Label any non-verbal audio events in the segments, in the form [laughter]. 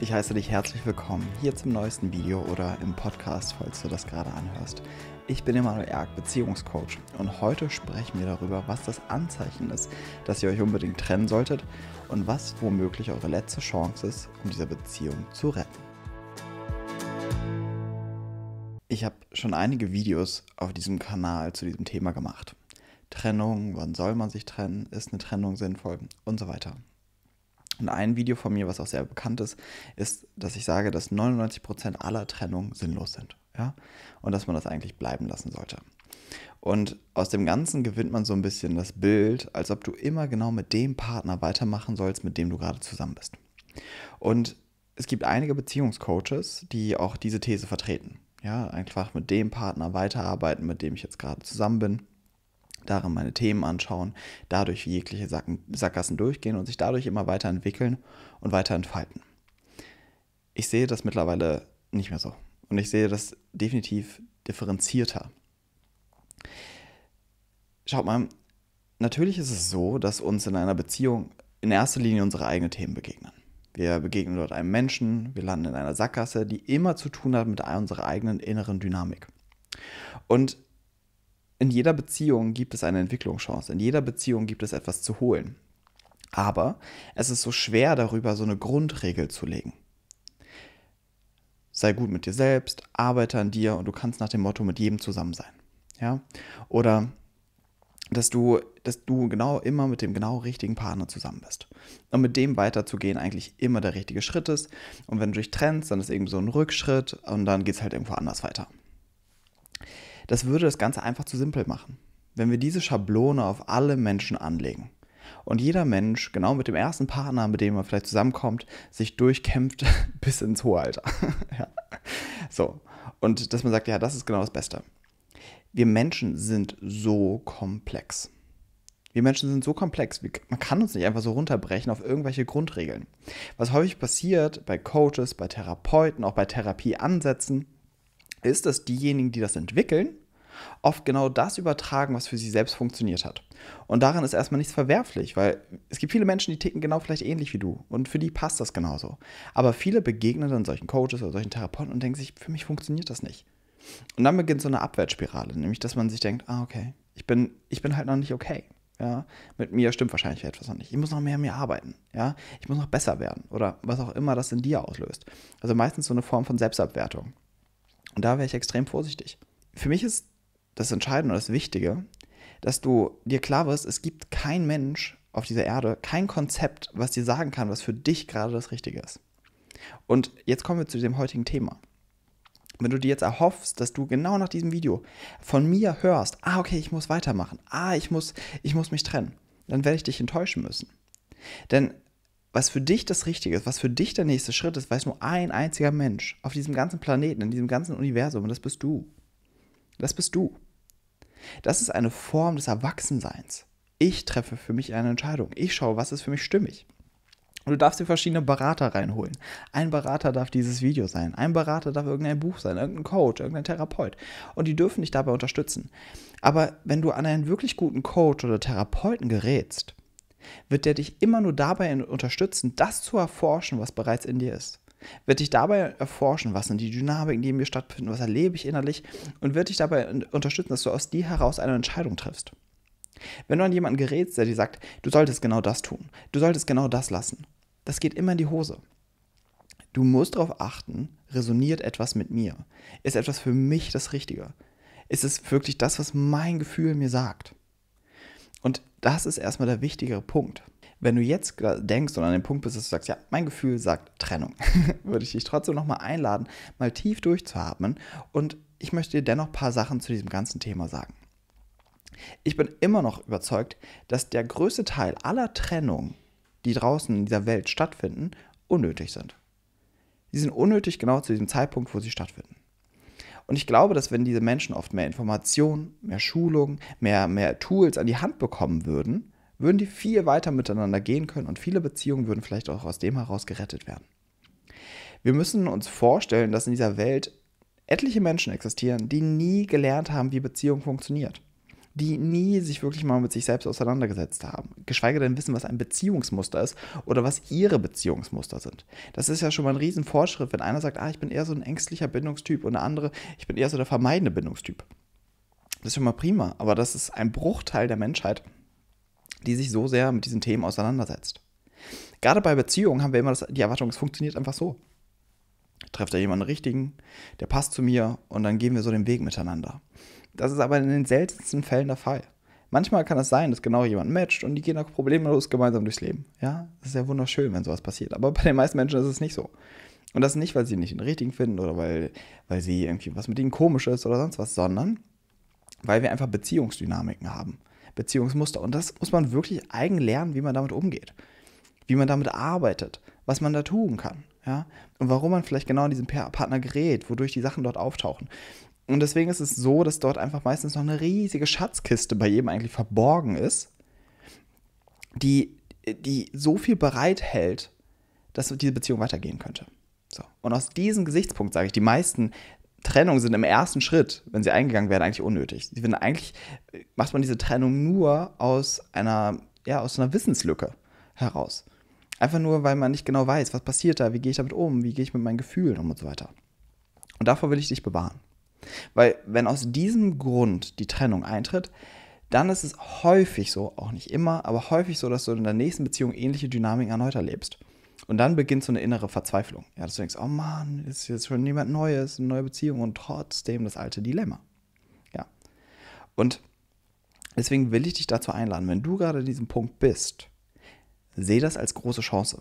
Ich heiße dich herzlich willkommen hier zum neuesten Video oder im Podcast, falls du das gerade anhörst. Ich bin Emanuel Erk, Beziehungscoach und heute sprechen wir darüber, was das Anzeichen ist, dass ihr euch unbedingt trennen solltet und was womöglich eure letzte Chance ist, um diese Beziehung zu retten. Ich habe schon einige Videos auf diesem Kanal zu diesem Thema gemacht. Trennung, wann soll man sich trennen, ist eine Trennung sinnvoll und so weiter. Und ein Video von mir, was auch sehr bekannt ist, ist, dass ich sage, dass 99% aller Trennungen sinnlos sind. Ja? Und dass man das eigentlich bleiben lassen sollte. Und aus dem Ganzen gewinnt man so ein bisschen das Bild, als ob du immer genau mit dem Partner weitermachen sollst, mit dem du gerade zusammen bist. Und es gibt einige Beziehungscoaches, die auch diese These vertreten. Ja, einfach mit dem Partner weiterarbeiten, mit dem ich jetzt gerade zusammen bin darin meine Themen anschauen, dadurch jegliche Sackgassen durchgehen und sich dadurch immer weiter entwickeln und weiter entfalten. Ich sehe das mittlerweile nicht mehr so. Und ich sehe das definitiv differenzierter. Schaut mal, natürlich ist es so, dass uns in einer Beziehung in erster Linie unsere eigenen Themen begegnen. Wir begegnen dort einem Menschen, wir landen in einer Sackgasse, die immer zu tun hat mit unserer eigenen inneren Dynamik. Und in jeder Beziehung gibt es eine Entwicklungschance, in jeder Beziehung gibt es etwas zu holen. Aber es ist so schwer darüber, so eine Grundregel zu legen. Sei gut mit dir selbst, arbeite an dir und du kannst nach dem Motto mit jedem zusammen sein. Ja? Oder dass du, dass du genau immer mit dem genau richtigen Partner zusammen bist. Und mit dem weiterzugehen eigentlich immer der richtige Schritt ist. Und wenn du dich trennst, dann ist irgendwie so ein Rückschritt und dann geht es halt irgendwo anders weiter. Das würde das Ganze einfach zu simpel machen, wenn wir diese Schablone auf alle Menschen anlegen. Und jeder Mensch, genau mit dem ersten Partner, mit dem man vielleicht zusammenkommt, sich durchkämpft [laughs] bis ins hohe Alter. [laughs] ja. So. Und dass man sagt, ja, das ist genau das Beste. Wir Menschen sind so komplex. Wir Menschen sind so komplex, man kann uns nicht einfach so runterbrechen auf irgendwelche Grundregeln. Was häufig passiert bei Coaches, bei Therapeuten, auch bei Therapieansätzen, ist, dass diejenigen, die das entwickeln, oft genau das übertragen, was für sie selbst funktioniert hat. Und daran ist erstmal nichts verwerflich, weil es gibt viele Menschen, die ticken genau vielleicht ähnlich wie du und für die passt das genauso. Aber viele begegnen dann solchen Coaches oder solchen Therapeuten und denken sich, für mich funktioniert das nicht. Und dann beginnt so eine Abwärtsspirale, nämlich dass man sich denkt, ah okay, ich bin, ich bin halt noch nicht okay. Ja, mit mir stimmt wahrscheinlich etwas noch nicht. Ich muss noch mehr an mir arbeiten. Ja, ich muss noch besser werden oder was auch immer das in dir auslöst. Also meistens so eine Form von Selbstabwertung. Und da wäre ich extrem vorsichtig. Für mich ist das Entscheidende und das Wichtige, dass du dir klar wirst, es gibt kein Mensch auf dieser Erde, kein Konzept, was dir sagen kann, was für dich gerade das Richtige ist. Und jetzt kommen wir zu dem heutigen Thema. Wenn du dir jetzt erhoffst, dass du genau nach diesem Video von mir hörst, ah, okay, ich muss weitermachen, ah, ich muss, ich muss mich trennen, dann werde ich dich enttäuschen müssen. Denn was für dich das Richtige ist, was für dich der nächste Schritt ist, weiß nur ein einziger Mensch auf diesem ganzen Planeten, in diesem ganzen Universum. Und das bist du. Das bist du. Das ist eine Form des Erwachsenseins. Ich treffe für mich eine Entscheidung. Ich schaue, was ist für mich stimmig. Und du darfst dir verschiedene Berater reinholen. Ein Berater darf dieses Video sein, ein Berater darf irgendein Buch sein, irgendein Coach, irgendein Therapeut. Und die dürfen dich dabei unterstützen. Aber wenn du an einen wirklich guten Coach oder Therapeuten gerätst, wird der dich immer nur dabei unterstützen, das zu erforschen, was bereits in dir ist. Wird dich dabei erforschen, was sind die Dynamiken, die in mir stattfinden, was erlebe ich innerlich und wird dich dabei unterstützen, dass du aus dir heraus eine Entscheidung triffst. Wenn du an jemanden gerätst, der dir sagt, du solltest genau das tun, du solltest genau das lassen, das geht immer in die Hose. Du musst darauf achten, resoniert etwas mit mir? Ist etwas für mich das Richtige? Ist es wirklich das, was mein Gefühl mir sagt? Und das ist erstmal der wichtigere Punkt. Wenn du jetzt denkst und an den Punkt bist, dass du sagst, ja, mein Gefühl sagt Trennung, [laughs] würde ich dich trotzdem nochmal einladen, mal tief durchzuatmen. Und ich möchte dir dennoch ein paar Sachen zu diesem ganzen Thema sagen. Ich bin immer noch überzeugt, dass der größte Teil aller Trennungen, die draußen in dieser Welt stattfinden, unnötig sind. Sie sind unnötig genau zu diesem Zeitpunkt, wo sie stattfinden. Und ich glaube, dass wenn diese Menschen oft mehr Informationen, mehr Schulung, mehr, mehr Tools an die Hand bekommen würden, würden die viel weiter miteinander gehen können und viele Beziehungen würden vielleicht auch aus dem heraus gerettet werden. Wir müssen uns vorstellen, dass in dieser Welt etliche Menschen existieren, die nie gelernt haben, wie Beziehung funktioniert die nie sich wirklich mal mit sich selbst auseinandergesetzt haben. Geschweige denn wissen, was ein Beziehungsmuster ist oder was ihre Beziehungsmuster sind. Das ist ja schon mal ein Riesenfortschritt, wenn einer sagt, ah, ich bin eher so ein ängstlicher Bindungstyp und der andere, ich bin eher so der vermeidende Bindungstyp. Das ist schon mal prima, aber das ist ein Bruchteil der Menschheit, die sich so sehr mit diesen Themen auseinandersetzt. Gerade bei Beziehungen haben wir immer das, die Erwartung, es funktioniert einfach so. Trefft da jemanden richtigen, der passt zu mir und dann gehen wir so den Weg miteinander. Das ist aber in den seltensten Fällen der Fall. Manchmal kann es sein, dass genau jemand matcht und die gehen auch problemlos gemeinsam durchs Leben. Ja, das ist ja wunderschön, wenn sowas passiert. Aber [laughs] bei den meisten Menschen ist es nicht so. Und das nicht, weil sie nicht den richtigen finden oder weil, weil sie irgendwie was mit ihnen komisch ist oder sonst was, sondern weil wir einfach Beziehungsdynamiken haben, Beziehungsmuster. Und das muss man wirklich eigen lernen, wie man damit umgeht, wie man damit arbeitet, was man da tun kann. Ja? Und warum man vielleicht genau in diesen Partner gerät, wodurch die Sachen dort auftauchen. Und deswegen ist es so, dass dort einfach meistens noch eine riesige Schatzkiste bei jedem eigentlich verborgen ist, die, die so viel bereithält, dass diese Beziehung weitergehen könnte. So. Und aus diesem Gesichtspunkt sage ich, die meisten Trennungen sind im ersten Schritt, wenn sie eingegangen werden, eigentlich unnötig. Ich finde, eigentlich macht man diese Trennung nur aus einer, ja, aus einer Wissenslücke heraus. Einfach nur, weil man nicht genau weiß, was passiert da, wie gehe ich damit um, wie gehe ich mit meinen Gefühlen um und so weiter. Und davor will ich dich bewahren. Weil wenn aus diesem Grund die Trennung eintritt, dann ist es häufig so, auch nicht immer, aber häufig so, dass du in der nächsten Beziehung ähnliche Dynamiken erneut erlebst. Und dann beginnt so eine innere Verzweiflung. Ja, dass du denkst, oh Mann, ist jetzt schon jemand Neues, eine neue Beziehung und trotzdem das alte Dilemma. Ja. Und deswegen will ich dich dazu einladen, wenn du gerade an diesem Punkt bist, sehe das als große Chance.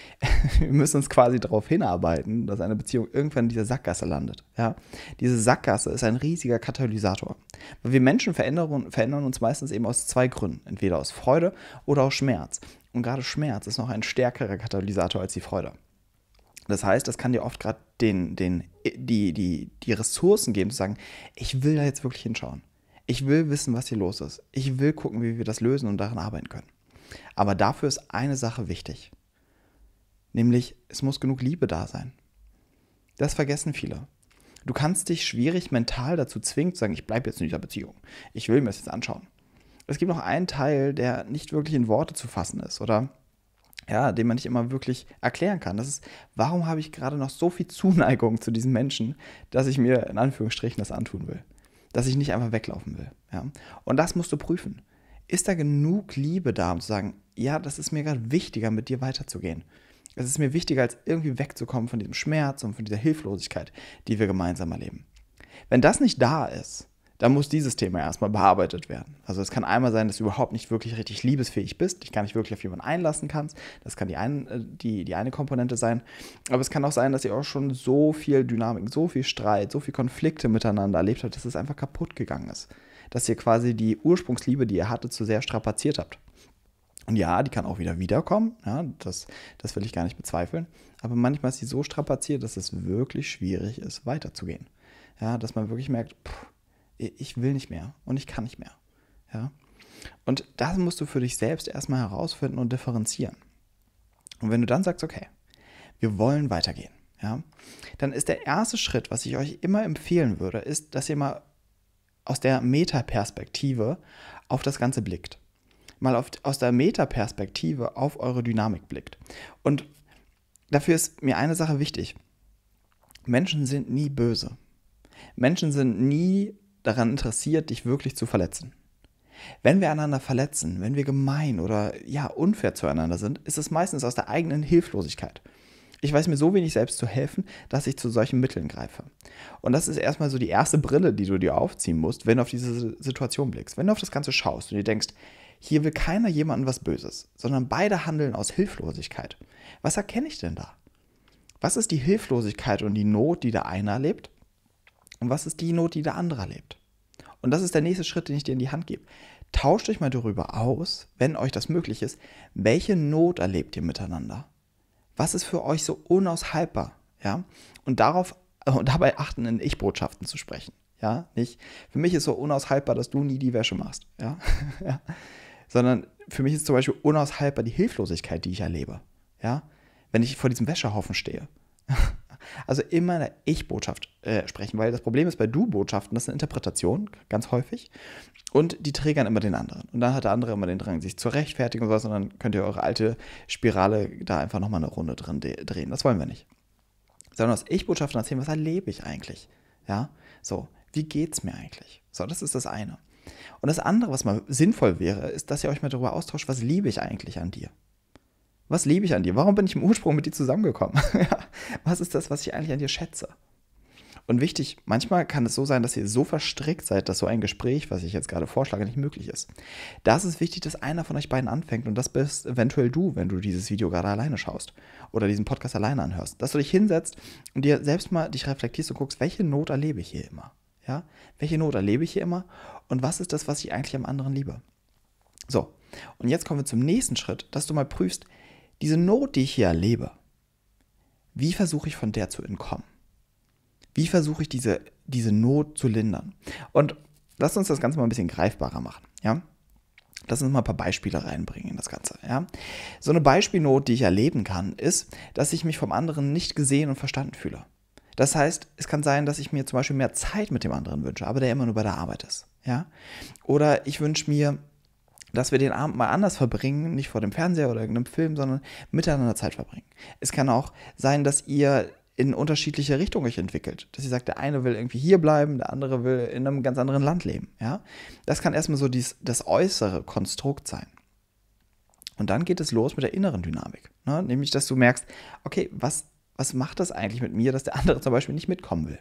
[laughs] wir müssen uns quasi darauf hinarbeiten, dass eine Beziehung irgendwann in dieser Sackgasse landet. Ja? Diese Sackgasse ist ein riesiger Katalysator. Weil wir Menschen verändern, verändern uns meistens eben aus zwei Gründen. Entweder aus Freude oder aus Schmerz. Und gerade Schmerz ist noch ein stärkerer Katalysator als die Freude. Das heißt, das kann dir oft gerade den, den, die, die, die Ressourcen geben, zu sagen, ich will da jetzt wirklich hinschauen. Ich will wissen, was hier los ist. Ich will gucken, wie wir das lösen und daran arbeiten können. Aber dafür ist eine Sache wichtig. Nämlich, es muss genug Liebe da sein. Das vergessen viele. Du kannst dich schwierig mental dazu zwingen, zu sagen, ich bleibe jetzt in dieser Beziehung. Ich will mir das jetzt anschauen. Es gibt noch einen Teil, der nicht wirklich in Worte zu fassen ist oder ja, den man nicht immer wirklich erklären kann. Das ist, warum habe ich gerade noch so viel Zuneigung zu diesem Menschen, dass ich mir in Anführungsstrichen das antun will. Dass ich nicht einfach weglaufen will. Ja? Und das musst du prüfen. Ist da genug Liebe da, um zu sagen, ja, das ist mir gerade wichtiger, mit dir weiterzugehen? Es ist mir wichtiger, als irgendwie wegzukommen von diesem Schmerz und von dieser Hilflosigkeit, die wir gemeinsam erleben. Wenn das nicht da ist, dann muss dieses Thema erstmal bearbeitet werden. Also es kann einmal sein, dass du überhaupt nicht wirklich richtig liebesfähig bist, dich gar nicht wirklich auf jemanden einlassen kannst. Das kann die, ein, äh, die, die eine Komponente sein. Aber es kann auch sein, dass ihr auch schon so viel Dynamik, so viel Streit, so viel Konflikte miteinander erlebt habt, dass es einfach kaputt gegangen ist. Dass ihr quasi die Ursprungsliebe, die ihr hattet, zu sehr strapaziert habt. Und ja, die kann auch wieder wiederkommen, ja, das, das will ich gar nicht bezweifeln. Aber manchmal ist sie so strapaziert, dass es wirklich schwierig ist, weiterzugehen. Ja, dass man wirklich merkt, pff, ich will nicht mehr und ich kann nicht mehr. Ja. Und das musst du für dich selbst erstmal herausfinden und differenzieren. Und wenn du dann sagst, okay, wir wollen weitergehen, ja, dann ist der erste Schritt, was ich euch immer empfehlen würde, ist, dass ihr mal aus der Metaperspektive auf das Ganze blickt mal auf, aus der Metaperspektive auf eure Dynamik blickt. Und dafür ist mir eine Sache wichtig. Menschen sind nie böse. Menschen sind nie daran interessiert, dich wirklich zu verletzen. Wenn wir einander verletzen, wenn wir gemein oder ja unfair zueinander sind, ist es meistens aus der eigenen Hilflosigkeit. Ich weiß mir so wenig selbst zu helfen, dass ich zu solchen Mitteln greife. Und das ist erstmal so die erste Brille, die du dir aufziehen musst, wenn du auf diese Situation blickst. Wenn du auf das Ganze schaust und dir denkst, hier will keiner jemandem was Böses, sondern beide handeln aus Hilflosigkeit. Was erkenne ich denn da? Was ist die Hilflosigkeit und die Not, die der eine erlebt? Und was ist die Not, die der andere erlebt? Und das ist der nächste Schritt, den ich dir in die Hand gebe. Tauscht euch mal darüber aus, wenn euch das möglich ist, welche Not erlebt ihr miteinander? Was ist für euch so unaushaltbar? Ja? Und darauf äh, und dabei achten, in Ich-Botschaften zu sprechen. Ja, nicht. Für mich ist so unaushaltbar, dass du nie die Wäsche machst. Ja, [laughs] sondern für mich ist zum Beispiel unaushaltbar die Hilflosigkeit, die ich erlebe. Ja, wenn ich vor diesem Wäschehaufen stehe. [laughs] Also immer eine Ich-Botschaft äh, sprechen, weil das Problem ist bei Du-Botschaften, das ist eine Interpretation, ganz häufig. Und die triggern immer den anderen. Und dann hat der andere immer den Drang, sich zu rechtfertigen und sowas. Und dann könnt ihr eure alte Spirale da einfach nochmal eine Runde drin drehen. Das wollen wir nicht. Sondern aus Ich-Botschaften erzählen, was erlebe ich eigentlich? Ja, so, wie geht's mir eigentlich? So, das ist das eine. Und das andere, was mal sinnvoll wäre, ist, dass ihr euch mal darüber austauscht, was liebe ich eigentlich an dir? Was liebe ich an dir? Warum bin ich im Ursprung mit dir zusammengekommen? [laughs] was ist das, was ich eigentlich an dir schätze? Und wichtig, manchmal kann es so sein, dass ihr so verstrickt seid, dass so ein Gespräch, was ich jetzt gerade vorschlage, nicht möglich ist. Da ist es wichtig, dass einer von euch beiden anfängt und das bist eventuell du, wenn du dieses Video gerade alleine schaust oder diesen Podcast alleine anhörst. Dass du dich hinsetzt und dir selbst mal dich reflektierst und guckst, welche Not erlebe ich hier immer? Ja? Welche Not erlebe ich hier immer? Und was ist das, was ich eigentlich am anderen liebe? So, und jetzt kommen wir zum nächsten Schritt, dass du mal prüfst, diese Not, die ich hier erlebe, wie versuche ich von der zu entkommen? Wie versuche ich diese, diese Not zu lindern? Und lass uns das Ganze mal ein bisschen greifbarer machen, ja? Lass uns mal ein paar Beispiele reinbringen in das Ganze, ja? So eine Beispielnot, die ich erleben kann, ist, dass ich mich vom anderen nicht gesehen und verstanden fühle. Das heißt, es kann sein, dass ich mir zum Beispiel mehr Zeit mit dem anderen wünsche, aber der immer nur bei der Arbeit ist. Ja? Oder ich wünsche mir, dass wir den Abend mal anders verbringen, nicht vor dem Fernseher oder irgendeinem Film, sondern miteinander Zeit verbringen. Es kann auch sein, dass ihr in unterschiedliche Richtungen euch entwickelt. Dass ihr sagt, der eine will irgendwie hier bleiben, der andere will in einem ganz anderen Land leben. Ja? Das kann erstmal so dies, das äußere Konstrukt sein. Und dann geht es los mit der inneren Dynamik. Ne? Nämlich, dass du merkst, okay, was was macht das eigentlich mit mir, dass der andere zum Beispiel nicht mitkommen will?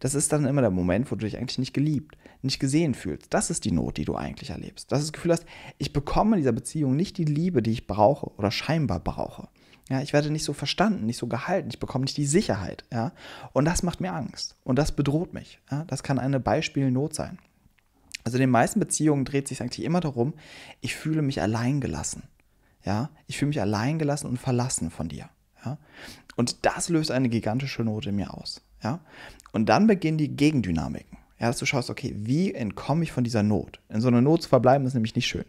Das ist dann immer der Moment, wo du dich eigentlich nicht geliebt, nicht gesehen fühlst. Das ist die Not, die du eigentlich erlebst. Dass du das Gefühl hast, ich bekomme in dieser Beziehung nicht die Liebe, die ich brauche oder scheinbar brauche. Ja, ich werde nicht so verstanden, nicht so gehalten, ich bekomme nicht die Sicherheit. Ja? Und das macht mir Angst und das bedroht mich. Ja? Das kann eine Beispielnot sein. Also in den meisten Beziehungen dreht sich eigentlich immer darum, ich fühle mich alleingelassen. Ja? Ich fühle mich alleingelassen und verlassen von dir. Ja? Und das löst eine gigantische Not in mir aus. Ja? Und dann beginnen die Gegendynamiken. Ja, dass du schaust, okay, wie entkomme ich von dieser Not? In so einer Not zu verbleiben, ist nämlich nicht schön.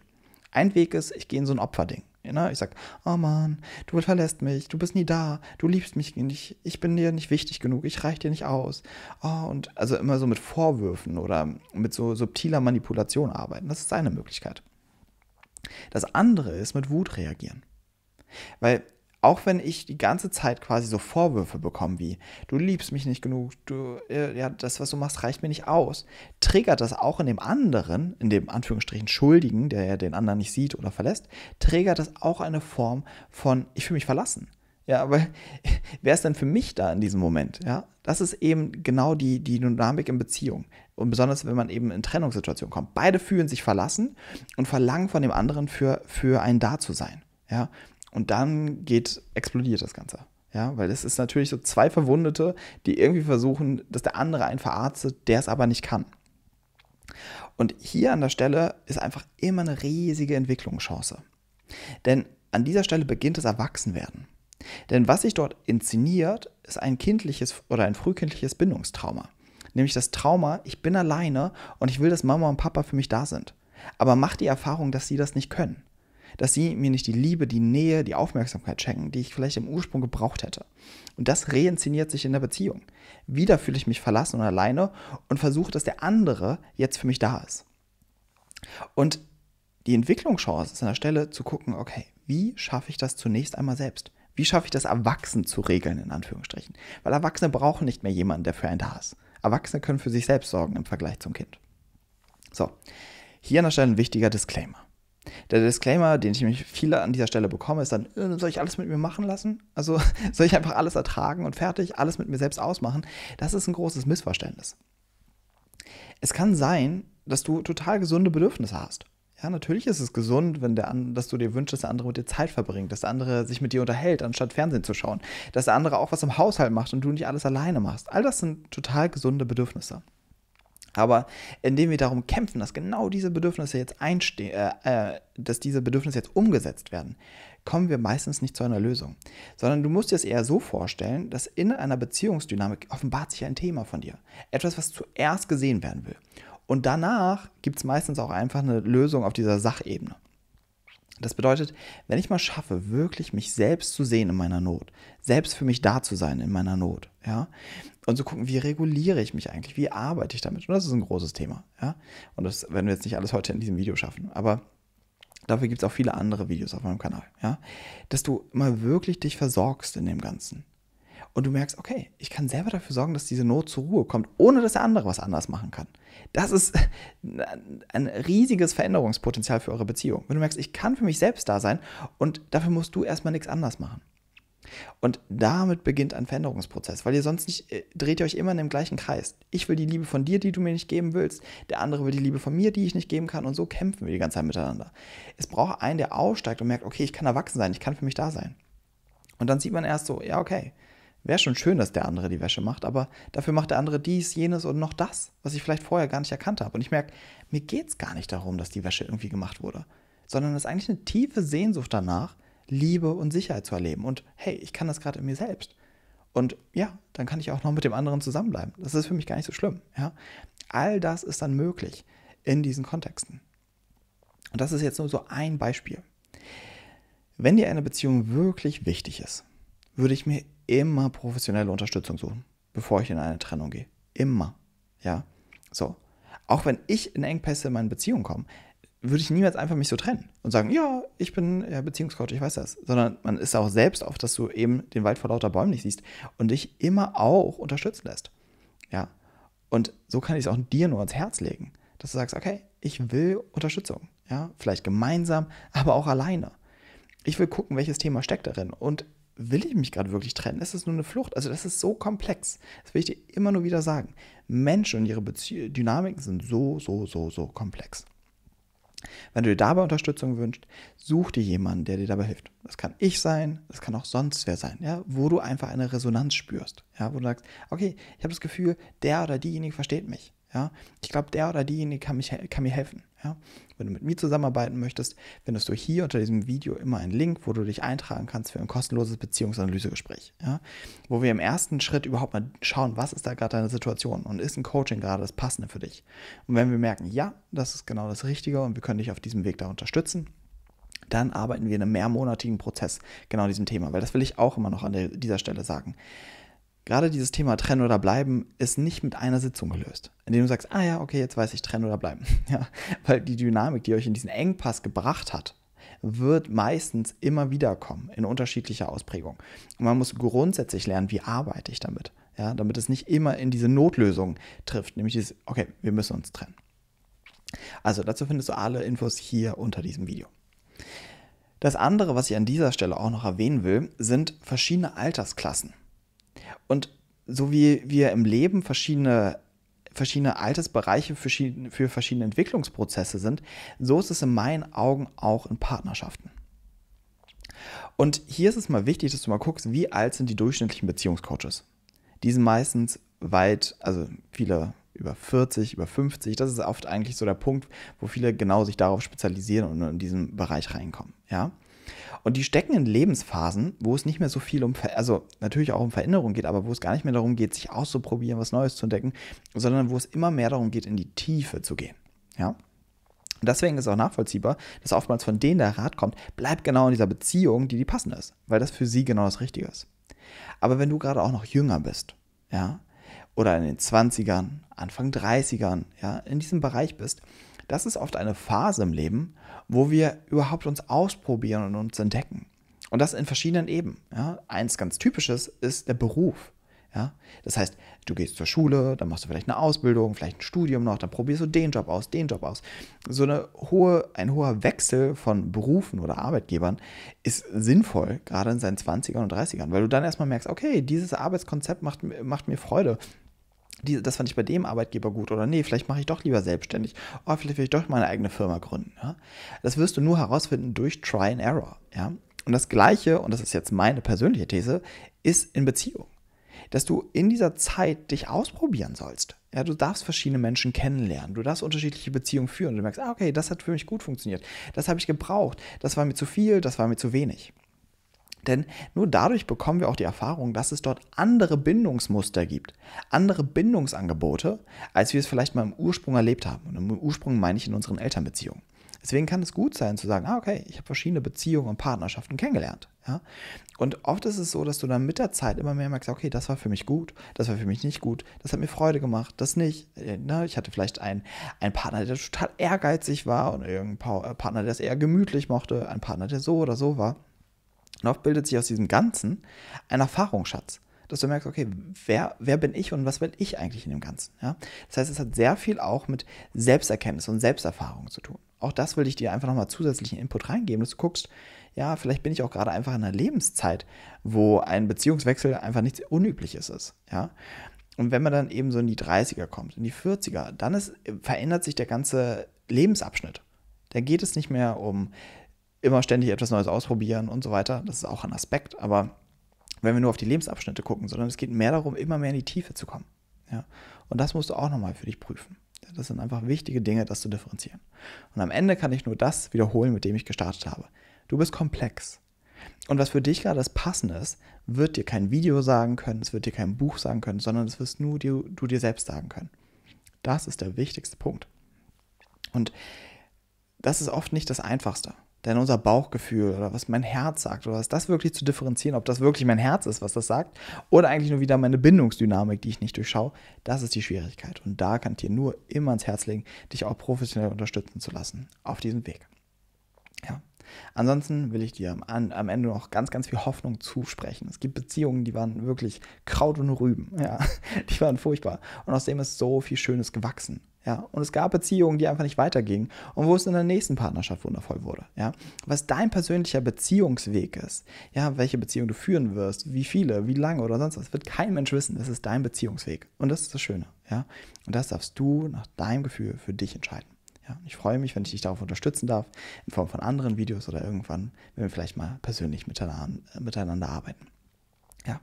Ein Weg ist, ich gehe in so ein Opferding. Ne? Ich sage, oh Mann, du verlässt mich, du bist nie da, du liebst mich nicht, ich bin dir nicht wichtig genug, ich reiche dir nicht aus. Oh, und also immer so mit Vorwürfen oder mit so subtiler Manipulation arbeiten. Das ist eine Möglichkeit. Das andere ist mit Wut reagieren. Weil auch wenn ich die ganze Zeit quasi so Vorwürfe bekomme wie, du liebst mich nicht genug, du, äh, ja, das, was du machst, reicht mir nicht aus, triggert das auch in dem anderen, in dem Anführungsstrichen Schuldigen, der ja den anderen nicht sieht oder verlässt, triggert das auch eine Form von, ich fühle mich verlassen. Ja, aber [laughs] wer ist denn für mich da in diesem Moment? Ja, das ist eben genau die, die Dynamik in Beziehung. Und besonders, wenn man eben in Trennungssituationen kommt. Beide fühlen sich verlassen und verlangen von dem anderen für, für einen da zu sein. Ja, und dann geht, explodiert das Ganze. Ja, weil es ist natürlich so zwei Verwundete, die irgendwie versuchen, dass der andere einen verarztet, der es aber nicht kann. Und hier an der Stelle ist einfach immer eine riesige Entwicklungschance. Denn an dieser Stelle beginnt das Erwachsenwerden. Denn was sich dort inszeniert, ist ein kindliches oder ein frühkindliches Bindungstrauma. Nämlich das Trauma, ich bin alleine und ich will, dass Mama und Papa für mich da sind. Aber mach die Erfahrung, dass sie das nicht können dass sie mir nicht die Liebe, die Nähe, die Aufmerksamkeit schenken, die ich vielleicht im Ursprung gebraucht hätte. Und das reinszeniert sich in der Beziehung. Wieder fühle ich mich verlassen und alleine und versuche, dass der andere jetzt für mich da ist. Und die Entwicklungschance ist an der Stelle zu gucken, okay, wie schaffe ich das zunächst einmal selbst? Wie schaffe ich das, erwachsen zu regeln, in Anführungsstrichen? Weil Erwachsene brauchen nicht mehr jemanden, der für einen da ist. Erwachsene können für sich selbst sorgen im Vergleich zum Kind. So, hier an der Stelle ein wichtiger Disclaimer. Der Disclaimer, den ich nämlich viele an dieser Stelle bekomme, ist dann, äh, soll ich alles mit mir machen lassen? Also [laughs] soll ich einfach alles ertragen und fertig, alles mit mir selbst ausmachen? Das ist ein großes Missverständnis. Es kann sein, dass du total gesunde Bedürfnisse hast. Ja, natürlich ist es gesund, wenn der dass du dir wünschst, dass der andere mit dir Zeit verbringt, dass der andere sich mit dir unterhält, anstatt Fernsehen zu schauen, dass der andere auch was im Haushalt macht und du nicht alles alleine machst. All das sind total gesunde Bedürfnisse. Aber indem wir darum kämpfen, dass genau diese Bedürfnisse jetzt einstehen, äh, äh, dass diese Bedürfnisse jetzt umgesetzt werden, kommen wir meistens nicht zu einer Lösung. Sondern du musst dir es eher so vorstellen, dass in einer Beziehungsdynamik offenbart sich ein Thema von dir. Etwas, was zuerst gesehen werden will. Und danach gibt es meistens auch einfach eine Lösung auf dieser Sachebene. Das bedeutet, wenn ich mal schaffe, wirklich mich selbst zu sehen in meiner Not, selbst für mich da zu sein in meiner Not, ja, und zu gucken, wie reguliere ich mich eigentlich, wie arbeite ich damit. Und das ist ein großes Thema. Ja? Und das werden wir jetzt nicht alles heute in diesem Video schaffen, aber dafür gibt es auch viele andere Videos auf meinem Kanal. Ja? Dass du mal wirklich dich versorgst in dem Ganzen. Und du merkst, okay, ich kann selber dafür sorgen, dass diese Not zur Ruhe kommt, ohne dass der andere was anders machen kann. Das ist [laughs] ein riesiges Veränderungspotenzial für eure Beziehung. Wenn du merkst, ich kann für mich selbst da sein und dafür musst du erstmal nichts anders machen. Und damit beginnt ein Veränderungsprozess, weil ihr sonst nicht, äh, dreht ihr euch immer in dem gleichen Kreis. Ich will die Liebe von dir, die du mir nicht geben willst, der andere will die Liebe von mir, die ich nicht geben kann und so kämpfen wir die ganze Zeit miteinander. Es braucht einen, der aufsteigt und merkt, okay, ich kann erwachsen sein, ich kann für mich da sein. Und dann sieht man erst so, ja, okay, wäre schon schön, dass der andere die Wäsche macht, aber dafür macht der andere dies, jenes und noch das, was ich vielleicht vorher gar nicht erkannt habe. Und ich merke, mir geht es gar nicht darum, dass die Wäsche irgendwie gemacht wurde, sondern es ist eigentlich eine tiefe Sehnsucht danach, Liebe und Sicherheit zu erleben. Und hey, ich kann das gerade in mir selbst. Und ja, dann kann ich auch noch mit dem anderen zusammenbleiben. Das ist für mich gar nicht so schlimm. Ja? All das ist dann möglich in diesen Kontexten. Und das ist jetzt nur so ein Beispiel. Wenn dir eine Beziehung wirklich wichtig ist, würde ich mir immer professionelle Unterstützung suchen, bevor ich in eine Trennung gehe. Immer. Ja. So. Auch wenn ich in Engpässe in meine Beziehung komme, würde ich niemals einfach mich so trennen und sagen, ja, ich bin ja, Beziehungscoach, ich weiß das. Sondern man ist auch selbst auf, dass du eben den Wald vor lauter Bäumen nicht siehst und dich immer auch unterstützen lässt. Ja. Und so kann ich es auch dir nur ans Herz legen, dass du sagst, okay, ich will Unterstützung. Ja, vielleicht gemeinsam, aber auch alleine. Ich will gucken, welches Thema steckt darin. Und will ich mich gerade wirklich trennen? Ist das nur eine Flucht? Also das ist so komplex. Das will ich dir immer nur wieder sagen. Menschen und ihre Bezie Dynamiken sind so, so, so, so komplex. Wenn du dir dabei Unterstützung wünschst, such dir jemanden, der dir dabei hilft. Das kann ich sein, das kann auch sonst wer sein, ja, wo du einfach eine Resonanz spürst, ja, wo du sagst, okay, ich habe das Gefühl, der oder diejenige versteht mich. Ja, ich glaube, der oder diejenige kann, mich, kann mir helfen. Ja, wenn du mit mir zusammenarbeiten möchtest, findest du hier unter diesem Video immer einen Link, wo du dich eintragen kannst für ein kostenloses Beziehungsanalysegespräch. Ja, wo wir im ersten Schritt überhaupt mal schauen, was ist da gerade deine Situation und ist ein Coaching gerade das Passende für dich. Und wenn wir merken, ja, das ist genau das Richtige und wir können dich auf diesem Weg da unterstützen, dann arbeiten wir in einem mehrmonatigen Prozess genau an diesem Thema, weil das will ich auch immer noch an der, dieser Stelle sagen gerade dieses Thema trennen oder bleiben ist nicht mit einer Sitzung gelöst, indem du sagst, ah ja, okay, jetzt weiß ich trennen oder bleiben. [laughs] Ja, weil die Dynamik, die euch in diesen Engpass gebracht hat, wird meistens immer wieder kommen in unterschiedlicher Ausprägung. Und man muss grundsätzlich lernen, wie arbeite ich damit, ja, damit es nicht immer in diese Notlösung trifft, nämlich dieses, okay, wir müssen uns trennen. Also dazu findest du alle Infos hier unter diesem Video. Das andere, was ich an dieser Stelle auch noch erwähnen will, sind verschiedene Altersklassen. Und so wie wir im Leben verschiedene verschiedene Altersbereiche für, für verschiedene Entwicklungsprozesse sind, so ist es in meinen Augen auch in Partnerschaften. Und hier ist es mal wichtig, dass du mal guckst, wie alt sind die durchschnittlichen Beziehungscoaches. Die sind meistens weit, also viele über 40, über 50. Das ist oft eigentlich so der Punkt, wo viele genau sich darauf spezialisieren und in diesen Bereich reinkommen. Ja? Und die stecken in Lebensphasen, wo es nicht mehr so viel um, also natürlich auch um Veränderung geht, aber wo es gar nicht mehr darum geht, sich auszuprobieren, was Neues zu entdecken, sondern wo es immer mehr darum geht, in die Tiefe zu gehen. Ja? Und deswegen ist es auch nachvollziehbar, dass oftmals von denen der Rat kommt, bleib genau in dieser Beziehung, die die passende ist, weil das für sie genau das Richtige ist. Aber wenn du gerade auch noch jünger bist, ja, oder in den 20ern, Anfang 30ern, ja, in diesem Bereich bist, das ist oft eine Phase im Leben, wo wir überhaupt uns ausprobieren und uns entdecken. Und das in verschiedenen Ebenen. Ja. Eins ganz typisches ist der Beruf. Ja? Das heißt, du gehst zur Schule, dann machst du vielleicht eine Ausbildung, vielleicht ein Studium noch, dann probierst du den Job aus, den Job aus. So eine hohe, ein hoher Wechsel von Berufen oder Arbeitgebern ist sinnvoll, gerade in seinen 20ern und 30ern, weil du dann erstmal merkst, okay, dieses Arbeitskonzept macht, macht mir Freude die, das fand ich bei dem Arbeitgeber gut oder nee, vielleicht mache ich doch lieber selbstständig. oder oh, vielleicht will ich doch meine eigene Firma gründen. Ja? Das wirst du nur herausfinden durch Try and Error. Ja? Und das Gleiche, und das ist jetzt meine persönliche These, ist in Beziehung. Dass du in dieser Zeit dich ausprobieren sollst. Ja, du darfst verschiedene Menschen kennenlernen. Du darfst unterschiedliche Beziehungen führen. Du merkst, ah, okay, das hat für mich gut funktioniert. Das habe ich gebraucht. Das war mir zu viel, das war mir zu wenig. Denn nur dadurch bekommen wir auch die Erfahrung, dass es dort andere Bindungsmuster gibt, andere Bindungsangebote, als wir es vielleicht mal im Ursprung erlebt haben. Und im Ursprung meine ich in unseren Elternbeziehungen. Deswegen kann es gut sein zu sagen, ah, okay, ich habe verschiedene Beziehungen und Partnerschaften kennengelernt. Ja? Und oft ist es so, dass du dann mit der Zeit immer mehr merkst, okay, das war für mich gut, das war für mich nicht gut, das hat mir Freude gemacht, das nicht. Äh, ne, ich hatte vielleicht einen, einen Partner, der total ehrgeizig war und irgendeinen äh, Partner, der es eher gemütlich mochte, einen Partner, der so oder so war. Und oft bildet sich aus diesem Ganzen ein Erfahrungsschatz, dass du merkst, okay, wer, wer bin ich und was will ich eigentlich in dem Ganzen? Ja? Das heißt, es hat sehr viel auch mit Selbsterkenntnis und Selbsterfahrung zu tun. Auch das will ich dir einfach nochmal zusätzlichen Input reingeben, dass du guckst, ja, vielleicht bin ich auch gerade einfach in einer Lebenszeit, wo ein Beziehungswechsel einfach nichts Unübliches ist. Ja? Und wenn man dann eben so in die 30er kommt, in die 40er, dann ist, verändert sich der ganze Lebensabschnitt. Da geht es nicht mehr um immer ständig etwas Neues ausprobieren und so weiter. Das ist auch ein Aspekt, aber wenn wir nur auf die Lebensabschnitte gucken, sondern es geht mehr darum, immer mehr in die Tiefe zu kommen. Ja? Und das musst du auch nochmal für dich prüfen. Das sind einfach wichtige Dinge, das zu differenzieren. Und am Ende kann ich nur das wiederholen, mit dem ich gestartet habe. Du bist komplex. Und was für dich gerade das Passende ist, wird dir kein Video sagen können, es wird dir kein Buch sagen können, sondern es wirst nur du, du dir selbst sagen können. Das ist der wichtigste Punkt. Und das ist oft nicht das Einfachste denn unser Bauchgefühl oder was mein Herz sagt oder was das wirklich zu differenzieren, ob das wirklich mein Herz ist, was das sagt, oder eigentlich nur wieder meine Bindungsdynamik, die ich nicht durchschaue, das ist die Schwierigkeit. Und da kann ich dir nur immer ans Herz legen, dich auch professionell unterstützen zu lassen auf diesem Weg. Ja. Ansonsten will ich dir am, am, Ende noch ganz, ganz viel Hoffnung zusprechen. Es gibt Beziehungen, die waren wirklich Kraut und Rüben. Ja, [laughs] die waren furchtbar. Und aus dem ist so viel Schönes gewachsen. Ja, und es gab Beziehungen, die einfach nicht weitergingen und wo es in der nächsten Partnerschaft wundervoll wurde. Ja, was dein persönlicher Beziehungsweg ist, ja, welche Beziehung du führen wirst, wie viele, wie lange oder sonst was, wird kein Mensch wissen. Das ist dein Beziehungsweg und das ist das Schöne. Ja, und das darfst du nach deinem Gefühl für dich entscheiden. Ja, ich freue mich, wenn ich dich darauf unterstützen darf, in Form von anderen Videos oder irgendwann, wenn wir vielleicht mal persönlich miteinander, miteinander arbeiten. Ja,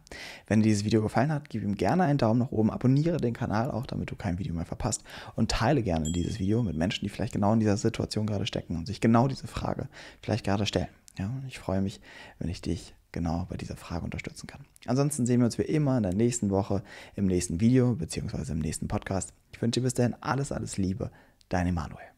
wenn dir dieses Video gefallen hat, gib ihm gerne einen Daumen nach oben, abonniere den Kanal auch, damit du kein Video mehr verpasst und teile gerne dieses Video mit Menschen, die vielleicht genau in dieser Situation gerade stecken und sich genau diese Frage vielleicht gerade stellen. Ja, und ich freue mich, wenn ich dich genau bei dieser Frage unterstützen kann. Ansonsten sehen wir uns wie immer in der nächsten Woche im nächsten Video bzw. im nächsten Podcast. Ich wünsche dir bis dahin alles, alles Liebe, dein Emanuel.